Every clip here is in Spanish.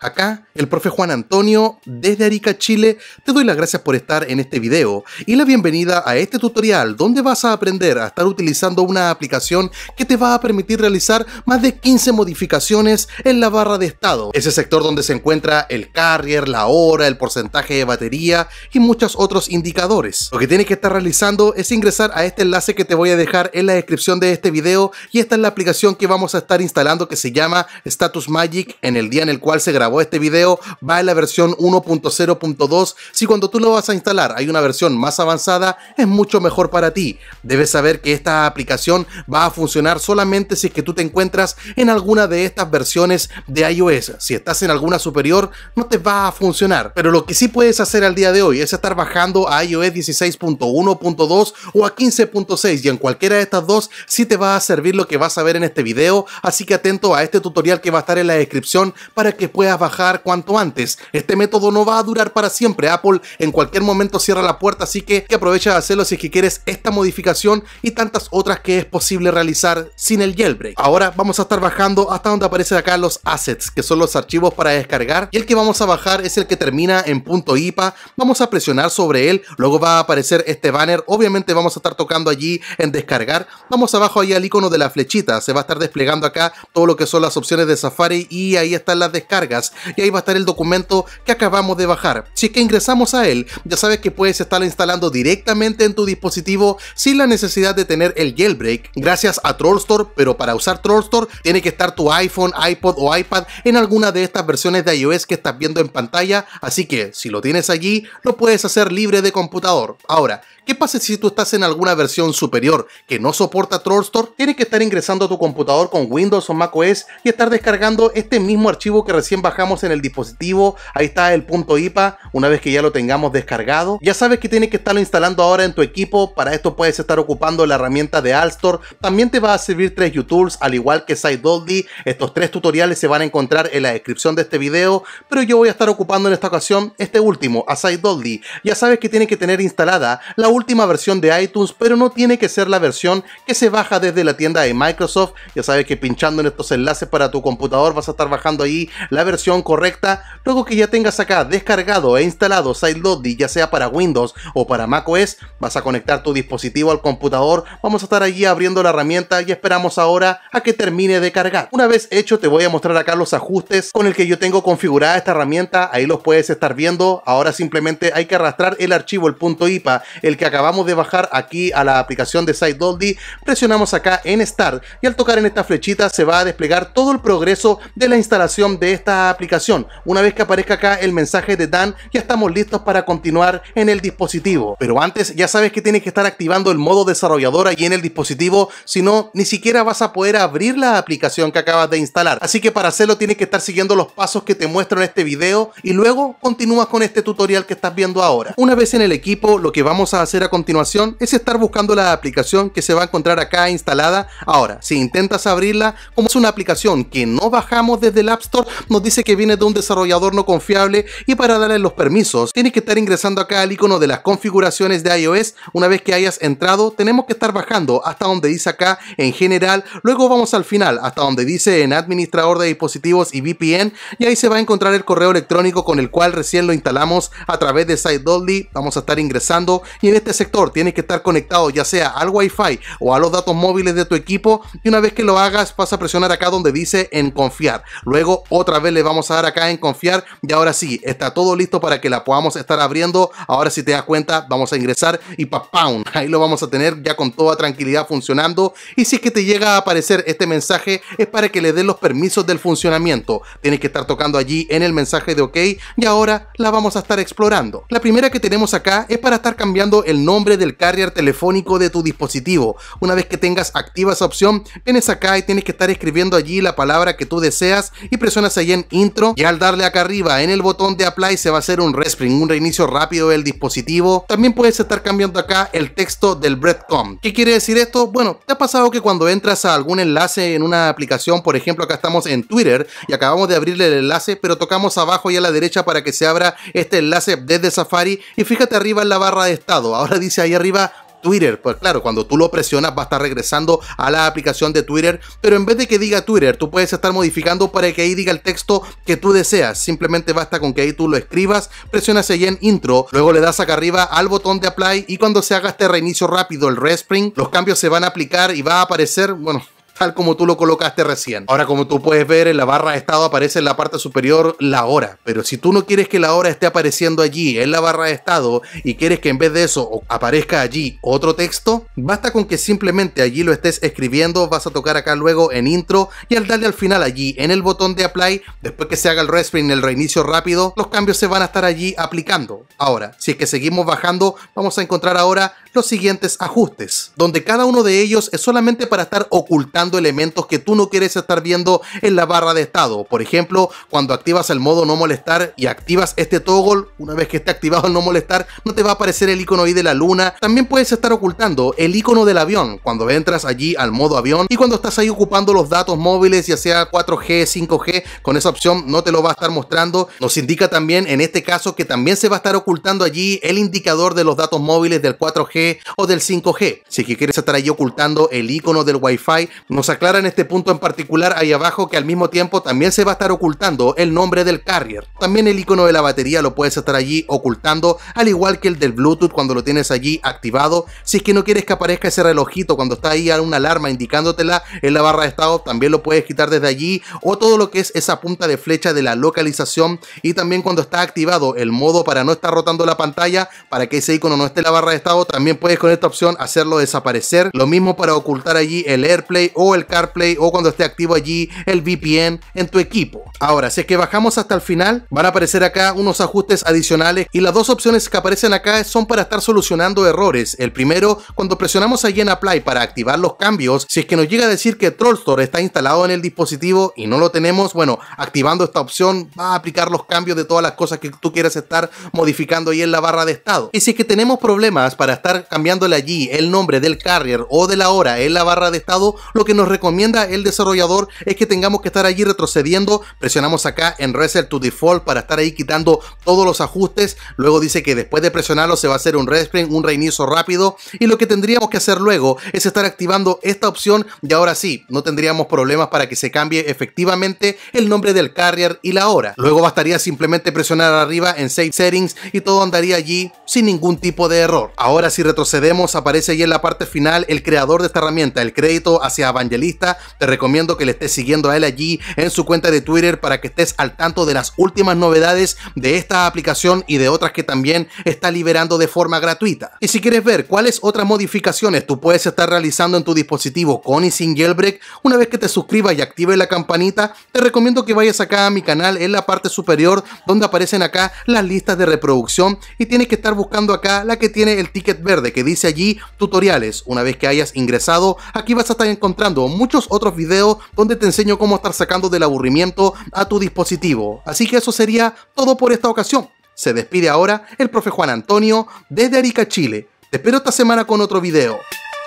Acá, el profe Juan Antonio, desde Arica, Chile, te doy las gracias por estar en este video y la bienvenida a este tutorial donde vas a aprender a estar utilizando una aplicación que te va a permitir realizar más de 15 modificaciones en la barra de estado, ese sector donde se encuentra el carrier, la hora, el porcentaje de batería y muchos otros indicadores. Lo que tienes que estar realizando es ingresar a este enlace que te voy a dejar en la descripción de este video y esta es la aplicación que vamos a estar instalando que se llama Status Magic en el día en el cual se grabó este video va en la versión 1.0.2. Si cuando tú lo vas a instalar hay una versión más avanzada, es mucho mejor para ti. Debes saber que esta aplicación va a funcionar solamente si es que tú te encuentras en alguna de estas versiones de iOS. Si estás en alguna superior, no te va a funcionar. Pero lo que sí puedes hacer al día de hoy es estar bajando a iOS 16.1.2 o a 15.6 y en cualquiera de estas dos sí te va a servir lo que vas a ver en este video. Así que atento a este tutorial que va a estar en la descripción para que puedas bajar cuanto antes. Este método no va a durar para siempre. Apple en cualquier momento cierra la puerta, así que, aprovecha de hacerlo si es que quieres esta modificación y tantas otras que es posible realizar sin el jailbreak. Ahora vamos a estar bajando hasta donde aparecen acá los assets, que son los archivos para descargar. Y el que vamos a bajar es el que termina en punto .ipa. Vamos a presionar sobre él, luego va a aparecer este banner. Obviamente vamos a estar tocando allí en descargar. Vamos abajo ahí al icono de la flechita. Se va a estar desplegando acá todo lo que son las opciones de Safari y ahí están las descargas y ahí va a estar el documento que acabamos de bajar. Si es que ingresamos a él, ya sabes que puedes estarlo instalando directamente en tu dispositivo sin la necesidad de tener el jailbreak gracias a Trollstore, pero para usar Trollstore tiene que estar tu iPhone, iPod o iPad en alguna de estas versiones de iOS que estás viendo en pantalla, así que si lo tienes allí, lo puedes hacer libre de computador. Ahora, ¿Qué pasa si tú estás en alguna versión superior que no soporta Store? Tienes que estar ingresando a tu computador con Windows o Mac OS y estar descargando este mismo archivo que recién bajamos en el dispositivo. Ahí está el punto .ipa, una vez que ya lo tengamos descargado. Ya sabes que tienes que estarlo instalando ahora en tu equipo, para esto puedes estar ocupando la herramienta de Store. También te va a servir tres YouTubes, al igual que SiteDoldy. Estos tres tutoriales se van a encontrar en la descripción de este video, pero yo voy a estar ocupando en esta ocasión este último, a SiteDoldy. Ya sabes que tiene que tener instalada la última versión de iTunes, pero no tiene que ser la versión que se baja desde la tienda de Microsoft. Ya sabes que pinchando en estos enlaces para tu computador vas a estar bajando ahí la versión correcta. Luego que ya tengas acá descargado e instalado y ya sea para Windows o para macOS, vas a conectar tu dispositivo al computador. Vamos a estar allí abriendo la herramienta y esperamos ahora a que termine de cargar. Una vez hecho, te voy a mostrar acá los ajustes con el que yo tengo configurada esta herramienta. Ahí los puedes estar viendo. Ahora simplemente hay que arrastrar el archivo, el punto .ipa, el que acabamos de bajar aquí a la aplicación de Site presionamos acá en Start y al tocar en esta flechita se va a desplegar todo el progreso de la instalación de esta aplicación. Una vez que aparezca acá el mensaje de Dan, ya estamos listos para continuar en el dispositivo. Pero antes ya sabes que tienes que estar activando el modo desarrollador allí en el dispositivo, si no, ni siquiera vas a poder abrir la aplicación que acabas de instalar. Así que para hacerlo tienes que estar siguiendo los pasos que te muestro en este video y luego continúas con este tutorial que estás viendo ahora. Una vez en el equipo, lo que vamos a hacer a continuación es estar buscando la aplicación que se va a encontrar acá instalada. Ahora, si intentas abrirla, como es una aplicación que no bajamos desde el App Store, nos dice que viene de un desarrollador no confiable y para darle los permisos, tienes que estar ingresando acá al icono de las configuraciones de iOS. Una vez que hayas entrado, tenemos que estar bajando hasta donde dice acá en general, luego vamos al final hasta donde dice en administrador de dispositivos y VPN y ahí se va a encontrar el correo electrónico con el cual recién lo instalamos a través de SiteDolly. Vamos a estar ingresando y en este este sector tiene que estar conectado ya sea al Wi-Fi o a los datos móviles de tu equipo y una vez que lo hagas vas a presionar acá donde dice en confiar. Luego otra vez le vamos a dar acá en confiar y ahora sí, está todo listo para que la podamos estar abriendo. Ahora si te das cuenta vamos a ingresar y pa Ahí lo vamos a tener ya con toda tranquilidad funcionando y si es que te llega a aparecer este mensaje es para que le den los permisos del funcionamiento. Tienes que estar tocando allí en el mensaje de ok y ahora la vamos a estar explorando. La primera que tenemos acá es para estar cambiando el nombre del carrier telefónico de tu dispositivo. Una vez que tengas activa esa opción, vienes acá y tienes que estar escribiendo allí la palabra que tú deseas y presionas ahí en intro y al darle acá arriba en el botón de apply se va a hacer un respring, un reinicio rápido del dispositivo. También puedes estar cambiando acá el texto del breadcom. ¿Qué quiere decir esto? Bueno, te ha pasado que cuando entras a algún enlace en una aplicación, por ejemplo acá estamos en Twitter y acabamos de abrirle el enlace, pero tocamos abajo y a la derecha para que se abra este enlace desde Safari y fíjate arriba en la barra de estado Ahora dice ahí arriba Twitter. Pues claro, cuando tú lo presionas va a estar regresando a la aplicación de Twitter, pero en vez de que diga Twitter, tú puedes estar modificando para que ahí diga el texto que tú deseas. Simplemente basta con que ahí tú lo escribas, presionas ahí en intro, luego le das acá arriba al botón de apply y cuando se haga este reinicio rápido, el respring, los cambios se van a aplicar y va a aparecer, bueno, tal como tú lo colocaste recién. Ahora, como tú puedes ver, en la barra de estado aparece en la parte superior la hora, pero si tú no quieres que la hora esté apareciendo allí en la barra de estado y quieres que en vez de eso aparezca allí otro texto, basta con que simplemente allí lo estés escribiendo, vas a tocar acá luego en intro y al darle al final allí en el botón de apply, después que se haga el respring, el reinicio rápido, los cambios se van a estar allí aplicando. Ahora, si es que seguimos bajando, vamos a encontrar ahora los siguientes ajustes, donde cada uno de ellos es solamente para estar ocultando elementos que tú no quieres estar viendo en la barra de estado. Por ejemplo, cuando activas el modo no molestar y activas este toggle, una vez que esté activado el no molestar, no te va a aparecer el icono ahí de la luna. También puedes estar ocultando el icono del avión cuando entras allí al modo avión y cuando estás ahí ocupando los datos móviles, ya sea 4G, 5G, con esa opción no te lo va a estar mostrando. Nos indica también en este caso que también se va a estar ocultando allí el indicador de los datos móviles del 4G o del 5G. Si quieres estar ahí ocultando el icono del wifi fi nos en este punto en particular ahí abajo que al mismo tiempo también se va a estar ocultando el nombre del carrier. También el icono de la batería lo puedes estar allí ocultando, al igual que el del Bluetooth cuando lo tienes allí activado. Si es que no quieres que aparezca ese relojito cuando está ahí una alarma indicándotela en la barra de estado, también lo puedes quitar desde allí. O todo lo que es esa punta de flecha de la localización. Y también cuando está activado el modo para no estar rotando la pantalla, para que ese icono no esté en la barra de estado, también puedes con esta opción hacerlo desaparecer. Lo mismo para ocultar allí el AirPlay o el CarPlay o cuando esté activo allí el VPN en tu equipo. Ahora, si es que bajamos hasta el final, van a aparecer acá unos ajustes adicionales y las dos opciones que aparecen acá son para estar solucionando errores. El primero, cuando presionamos allí en Apply para activar los cambios, si es que nos llega a decir que Trollstore está instalado en el dispositivo y no lo tenemos, bueno, activando esta opción va a aplicar los cambios de todas las cosas que tú quieras estar modificando ahí en la barra de estado. Y si es que tenemos problemas para estar cambiándole allí el nombre del carrier o de la hora en la barra de estado, lo que nos recomienda el desarrollador es que tengamos que estar allí retrocediendo. Presionamos acá en Reset to Default para estar ahí quitando todos los ajustes. Luego dice que después de presionarlo se va a hacer un respring, un reinicio rápido. Y lo que tendríamos que hacer luego es estar activando esta opción y ahora sí, no tendríamos problemas para que se cambie efectivamente el nombre del carrier y la hora. Luego bastaría simplemente presionar arriba en Save Settings y todo andaría allí sin ningún tipo de error. Ahora si retrocedemos aparece ahí en la parte final el creador de esta herramienta, el crédito hacia bañar. Evangelista. Te recomiendo que le estés siguiendo a él allí en su cuenta de Twitter para que estés al tanto de las últimas novedades de esta aplicación y de otras que también está liberando de forma gratuita. Y si quieres ver cuáles otras modificaciones tú puedes estar realizando en tu dispositivo con y sin jailbreak, una vez que te suscribas y actives la campanita, te recomiendo que vayas acá a mi canal en la parte superior donde aparecen acá las listas de reproducción y tienes que estar buscando acá la que tiene el ticket verde que dice allí tutoriales. Una vez que hayas ingresado, aquí vas a estar encontrando muchos otros videos donde te enseño cómo estar sacando del aburrimiento a tu dispositivo. Así que eso sería todo por esta ocasión. Se despide ahora el profe Juan Antonio desde Arica, Chile. Te espero esta semana con otro video.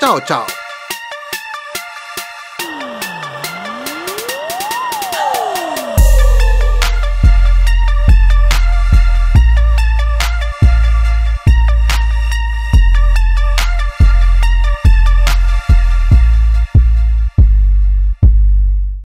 Chao, chao.